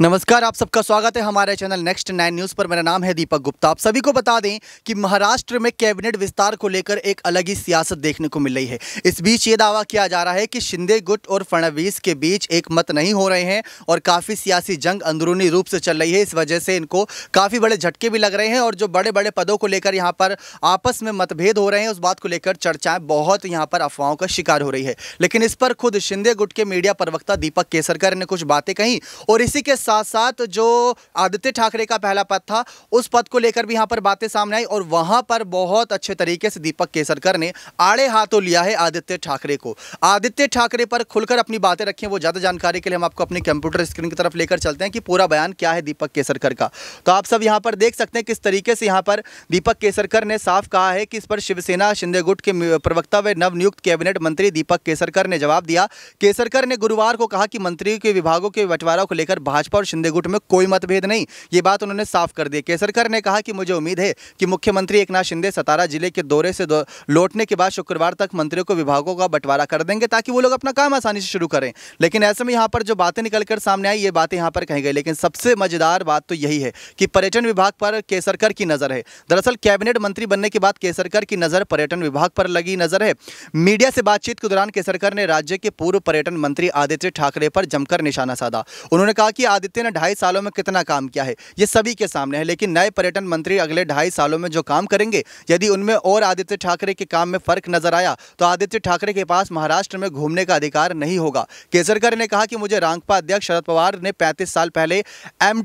नमस्कार आप सबका स्वागत है हमारे चैनल नेक्स्ट नाइन न्यूज़ पर मेरा नाम है दीपक गुप्ता आप सभी को बता दें कि महाराष्ट्र में कैबिनेट विस्तार को लेकर एक अलग ही सियासत देखने को मिल रही है इस बीच ये दावा किया जा रहा है कि शिंदे गुट और फडणवीस के बीच एक मत नहीं हो रहे हैं और काफ़ी सियासी जंग अंदरूनी रूप से चल रही है इस वजह से इनको काफ़ी बड़े झटके भी लग रहे हैं और जो बड़े बड़े पदों को लेकर यहाँ पर आपस में मतभेद हो रहे हैं उस बात को लेकर चर्चाएं बहुत यहाँ पर अफवाहों का शिकार हो रही है लेकिन इस पर खुद शिंदे गुट के मीडिया प्रवक्ता दीपक केसरकर ने कुछ बातें कहीं और इसी के साथ साथ जो आदित्य ठाकरे का पहला पद था उस पद को लेकर भी यहाँ पर बातें सामने आई और वहाँ पर बहुत अच्छे तरीके से दीपक केसरकर ने आड़े हाथों लिया है आदित्य ठाकरे को आदित्य ठाकरे पर खुलकर अपनी बातें रखी वो ज़्यादा जानकारी के लिए हम आपको अपने कंप्यूटर स्क्रीन की तरफ लेकर चलते हैं कि पूरा बयान क्या है दीपक केसरकर का तो आप सब यहाँ पर देख सकते हैं किस तरीके से यहाँ पर दीपक केसरकर ने साफ कहा है कि इस पर शिवसेना शिंदे गुट के प्रवक्ता व नवनियुक्त कैबिनेट मंत्री दीपक केसरकर ने जवाब दिया केसरकर ने गुरुवार को कहा कि मंत्रियों के विभागों के बंटवारा को लेकर भाजपा और शिंदे गुट में कोई मतभेद नहीं ये बात उन्होंने साफ कर दी केसरकर ने कहा कि मुझे उम्मीद है कि मुख्यमंत्री एक शिंदे सतारा जिले के दौरे से लौटने के बाद शुक्रवार तक मंत्रियों को विभागों का बंटवारा कर देंगे ताकि वो लोग अपना काम आसानी से शुरू करें लेकिन ऐसे में यहाँ पर जो बातें निकल कर सामने आई ये बातें यहाँ पर कही गई लेकिन सबसे मजेदार बात तो यही है कि पर्यटन विभाग पर केसरकर की नज़र है दरअसल कैबिनेट मंत्री बनने के बाद केसरकर की नज़र पर्यटन विभाग पर लगी नज़र है मीडिया से बातचीत के दौरान केसरकर ने राज्य के पूर्व पर्यटन मंत्री आदित्य ठाकरे पर जमकर निशाना साधा उन्होंने कहा कि आदित्य आदित्य ने ढाई सालों में कितना काम किया है ये सभी के सामने है लेकिन नए पर्यटन मंत्री अगले ढाई सालों में जो काम करेंगे यदि उनमें और आदित्य ठाकरे के काम में फ़र्क नजर आया तो आदित्य ठाकरे के पास महाराष्ट्र में घूमने का अधिकार नहीं होगा केसरकर ने कहा कि मुझे रांगपा अध्यक्ष शरद पवार ने पैंतीस साल पहले एम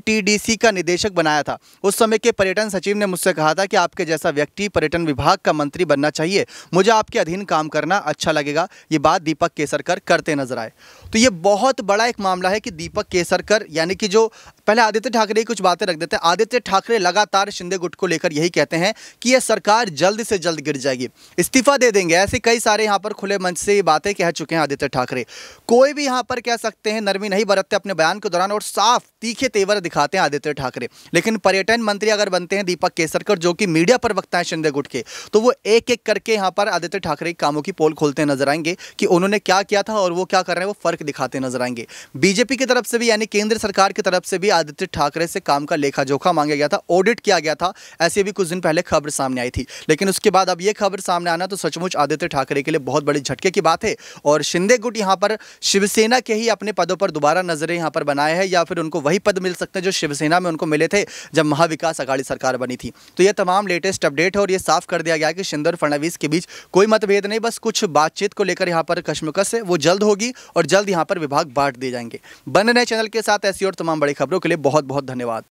का निदेशक बनाया था उस समय के पर्यटन सचिव ने मुझसे कहा था कि आपके जैसा व्यक्ति पर्यटन विभाग का मंत्री बनना चाहिए मुझे आपके अधीन काम करना अच्छा लगेगा ये बात दीपक केसरकर करते नजर आए तो ये बहुत बड़ा एक मामला है कि दीपक केसरकर यानी यानी कि जो पहले आदित्य ठाकरे की कुछ बातें रख देते हैं आदित्य ठाकरे लगातार शिंदे गुट को लेकर यही कहते हैं कि यह सरकार जल्द से जल्द गिर जाएगी इस्तीफा दे देंगे ऐसे कई सारे यहाँ पर खुले मंच से बातें कह चुके हैं आदित्य ठाकरे कोई भी यहाँ पर कह सकते हैं नरमी नहीं बरतते अपने बयान के दौरान और साफ तीखे तेवर दिखाते हैं आदित्य ठाकरे लेकिन पर्यटन मंत्री अगर बनते हैं दीपक केसरकर जो कि मीडिया पर वक्ता हैं शिंदे गुट के तो वो एक एक करके यहाँ पर आदित्य ठाकरे के कामों की पोल खोलते नजर आएंगे कि उन्होंने क्या किया था और वो क्या कर रहे हैं वो फर्क दिखाते नजर आएंगे बीजेपी की तरफ से भी यानी केंद्र सरकार सरकार की तरफ से भी आदित्य ठाकरे से काम का लेखा जोखा मांगा गया था ऑडिट किया गया था ऐसे भी कुछ दिन पहले खबर सामने आई थी लेकिन उसके बाद अब ये खबर सामने आना तो सचमुच आदित्य ठाकरे के लिए बहुत बड़े झटके की बात है और शिंदे गुट यहाँ पर शिवसेना के ही अपने पदों पर दोबारा नजरें यहाँ पर बनाए हैं या फिर उनको वही पद मिल सकते हैं जो शिवसेना में उनको मिले थे जब महाविकास अघाड़ी सरकार बनी थी तो ये तमाम लेटेस्ट अपडेट है और ये साफ कर दिया गया कि शिंदे और फडणवीस के बीच कोई मतभेद नहीं बस कुछ बातचीत को लेकर यहाँ पर कश्मकश है वो जल्द होगी और जल्द यहाँ पर विभाग बांट दिए जाएंगे बन नए चैनल के साथ ऐसी और और तमाम बड़ी खबरों के लिए बहुत बहुत धन्यवाद